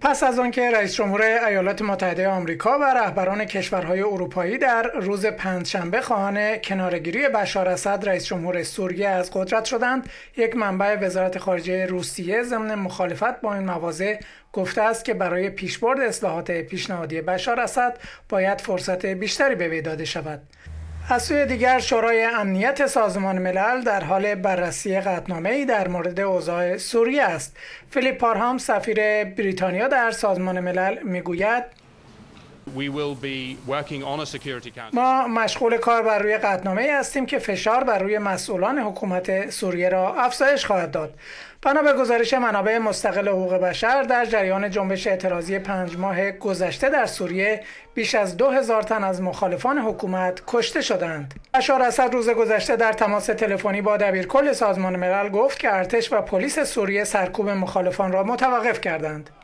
پس از آنکه رئیس جمهور ایالات متحده آمریکا و رهبران کشورهای اروپایی در روز پنجشنبه خواهان کنارگیری بشار اسد رئیس جمهور سوریه از قدرت شدند یک منبع وزارت خارجه روسیه ضمن مخالفت با این مواضع گفته است که برای پیشبرد اصلاحات پیشنهادی بشار اسد باید فرصت بیشتری به وی داده شود از سوی دیگر شورای امنیت سازمان ملل در حال بررسی قطنامه در مورد اوضاع سوریه است. فیلیپ پارهام سفیر بریتانیا در سازمان ملل میگوید ما مشغول کار بر روی ای هستیم که فشار بر روی مسئولان حکومت سوریه را افزایش خواهد داد. بنا به گزارش منابع مستقل حقوق بشر در جریان جنبش اعتراضی پنج ماه گذشته در سوریه بیش از دو هزار تن از مخالفان حکومت کشته شدند. بشار اسد روز گذشته در تماس تلفنی با کل سازمان ملل گفت که ارتش و پلیس سوریه سرکوب مخالفان را متوقف کردند.